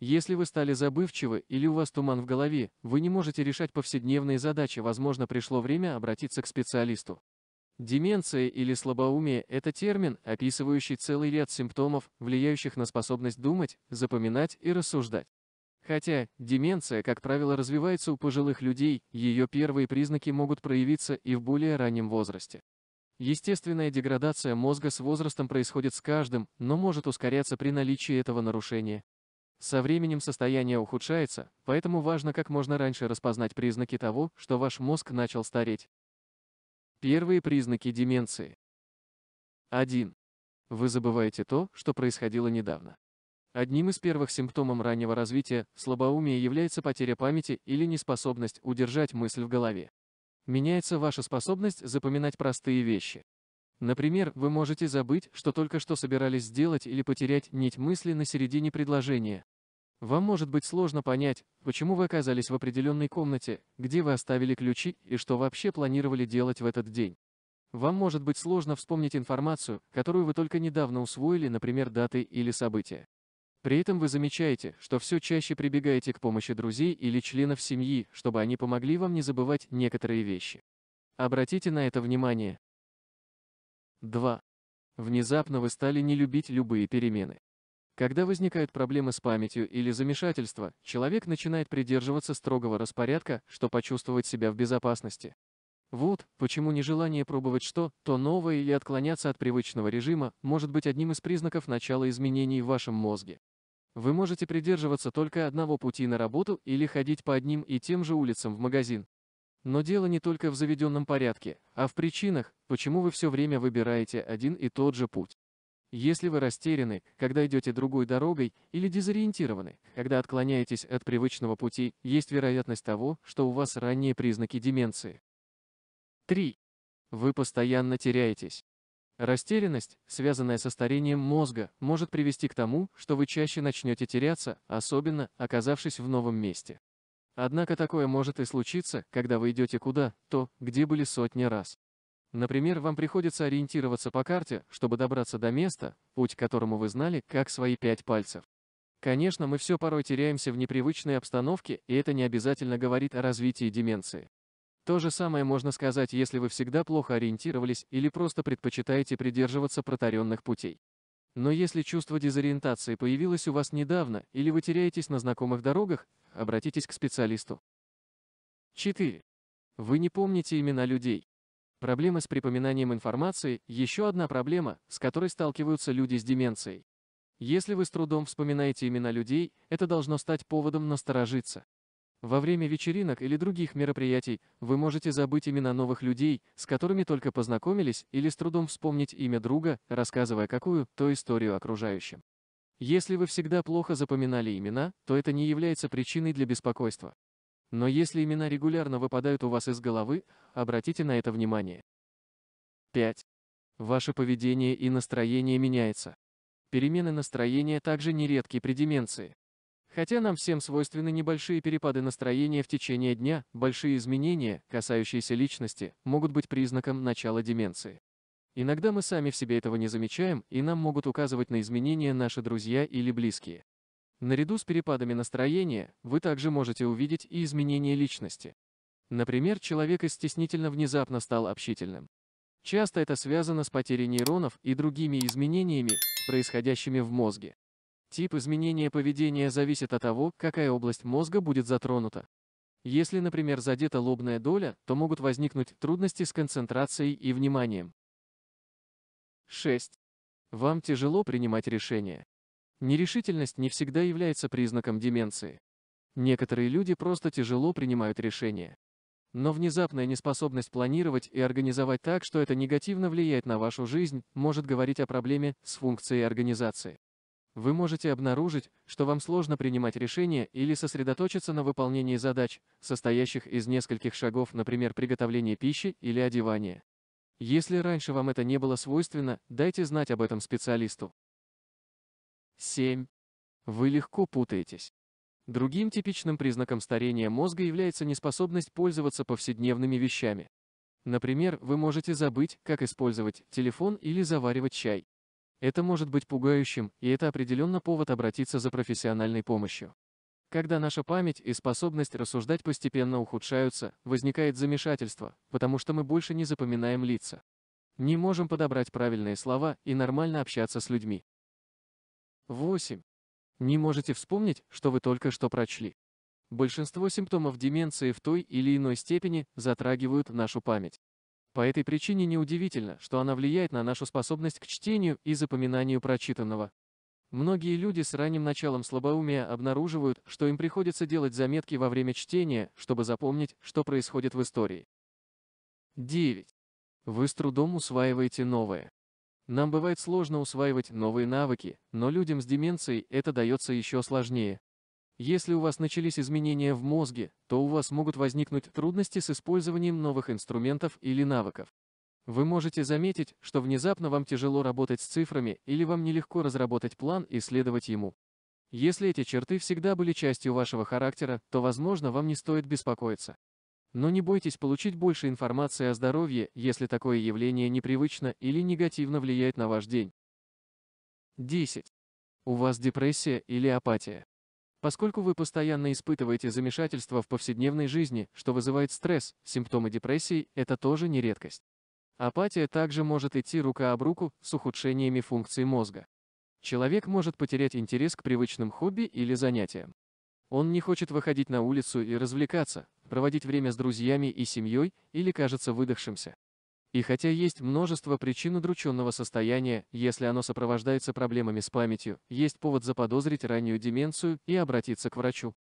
Если вы стали забывчивы или у вас туман в голове, вы не можете решать повседневные задачи, возможно, пришло время обратиться к специалисту. Деменция или слабоумие – это термин, описывающий целый ряд симптомов, влияющих на способность думать, запоминать и рассуждать. Хотя деменция, как правило, развивается у пожилых людей, ее первые признаки могут проявиться и в более раннем возрасте. Естественная деградация мозга с возрастом происходит с каждым, но может ускоряться при наличии этого нарушения. Со временем состояние ухудшается, поэтому важно как можно раньше распознать признаки того, что ваш мозг начал стареть. Первые признаки деменции. 1. Вы забываете то, что происходило недавно. Одним из первых симптомов раннего развития слабоумия является потеря памяти или неспособность удержать мысль в голове. Меняется ваша способность запоминать простые вещи. Например, вы можете забыть, что только что собирались сделать или потерять нить мысли на середине предложения. Вам может быть сложно понять, почему вы оказались в определенной комнате, где вы оставили ключи и что вообще планировали делать в этот день. Вам может быть сложно вспомнить информацию, которую вы только недавно усвоили, например, даты или события. При этом вы замечаете, что все чаще прибегаете к помощи друзей или членов семьи, чтобы они помогли вам не забывать некоторые вещи. Обратите на это внимание. 2. Внезапно вы стали не любить любые перемены. Когда возникают проблемы с памятью или замешательство, человек начинает придерживаться строгого распорядка, что почувствовать себя в безопасности. Вот почему нежелание пробовать что, то новое и отклоняться от привычного режима может быть одним из признаков начала изменений в вашем мозге. Вы можете придерживаться только одного пути на работу или ходить по одним и тем же улицам в магазин, но дело не только в заведенном порядке, а в причинах, почему вы все время выбираете один и тот же путь. Если вы растеряны, когда идете другой дорогой, или дезориентированы, когда отклоняетесь от привычного пути, есть вероятность того, что у вас ранние признаки деменции. 3. Вы постоянно теряетесь. Растерянность, связанная со старением мозга, может привести к тому, что вы чаще начнете теряться, особенно оказавшись в новом месте. Однако такое может и случиться, когда вы идете куда, то, где были сотни раз. Например, вам приходится ориентироваться по карте, чтобы добраться до места, путь к которому вы знали, как свои пять пальцев. Конечно, мы все порой теряемся в непривычной обстановке, и это не обязательно говорит о развитии деменции. То же самое можно сказать, если вы всегда плохо ориентировались или просто предпочитаете придерживаться протаренных путей. Но если чувство дезориентации появилось у вас недавно или вы теряетесь на знакомых дорогах, обратитесь к специалисту. 4. Вы не помните имена людей. Проблема с припоминанием информации – еще одна проблема, с которой сталкиваются люди с деменцией. Если вы с трудом вспоминаете имена людей, это должно стать поводом насторожиться. Во время вечеринок или других мероприятий вы можете забыть имена новых людей, с которыми только познакомились, или с трудом вспомнить имя друга, рассказывая какую, то историю окружающим. Если вы всегда плохо запоминали имена, то это не является причиной для беспокойства. Но если имена регулярно выпадают у вас из головы, обратите на это внимание. 5. Ваше поведение и настроение меняется. Перемены настроения также нередки при деменции. Хотя нам всем свойственны небольшие перепады настроения в течение дня, большие изменения, касающиеся личности, могут быть признаком начала деменции. Иногда мы сами в себе этого не замечаем, и нам могут указывать на изменения наши друзья или близкие. Наряду с перепадами настроения, вы также можете увидеть и изменения личности. Например, человек стеснительно внезапно стал общительным. Часто это связано с потерей нейронов и другими изменениями, происходящими в мозге. Тип изменения поведения зависит от того, какая область мозга будет затронута. Если, например, задета лобная доля, то могут возникнуть трудности с концентрацией и вниманием. 6. Вам тяжело принимать решения. Нерешительность не всегда является признаком деменции. Некоторые люди просто тяжело принимают решения. Но внезапная неспособность планировать и организовать так, что это негативно влияет на вашу жизнь, может говорить о проблеме с функцией организации. Вы можете обнаружить, что вам сложно принимать решения или сосредоточиться на выполнении задач, состоящих из нескольких шагов, например, приготовление пищи или одевание. Если раньше вам это не было свойственно, дайте знать об этом специалисту. 7. Вы легко путаетесь. Другим типичным признаком старения мозга является неспособность пользоваться повседневными вещами. Например, вы можете забыть, как использовать телефон или заваривать чай. Это может быть пугающим, и это определенно повод обратиться за профессиональной помощью. Когда наша память и способность рассуждать постепенно ухудшаются, возникает замешательство, потому что мы больше не запоминаем лица. Не можем подобрать правильные слова и нормально общаться с людьми. 8. Не можете вспомнить, что вы только что прочли. Большинство симптомов деменции в той или иной степени затрагивают нашу память. По этой причине неудивительно, что она влияет на нашу способность к чтению и запоминанию прочитанного. Многие люди с ранним началом слабоумия обнаруживают, что им приходится делать заметки во время чтения, чтобы запомнить, что происходит в истории. 9. Вы с трудом усваиваете новое. Нам бывает сложно усваивать новые навыки, но людям с деменцией это дается еще сложнее. Если у вас начались изменения в мозге, то у вас могут возникнуть трудности с использованием новых инструментов или навыков. Вы можете заметить, что внезапно вам тяжело работать с цифрами или вам нелегко разработать план и следовать ему. Если эти черты всегда были частью вашего характера, то, возможно, вам не стоит беспокоиться. Но не бойтесь получить больше информации о здоровье, если такое явление непривычно или негативно влияет на ваш день. 10. У вас депрессия или апатия. Поскольку вы постоянно испытываете замешательство в повседневной жизни, что вызывает стресс, симптомы депрессии – это тоже не редкость. Апатия также может идти рука об руку с ухудшениями функций мозга. Человек может потерять интерес к привычным хобби или занятиям. Он не хочет выходить на улицу и развлекаться, проводить время с друзьями и семьей или кажется выдохшимся. И хотя есть множество причин удрученного состояния, если оно сопровождается проблемами с памятью, есть повод заподозрить раннюю деменцию и обратиться к врачу.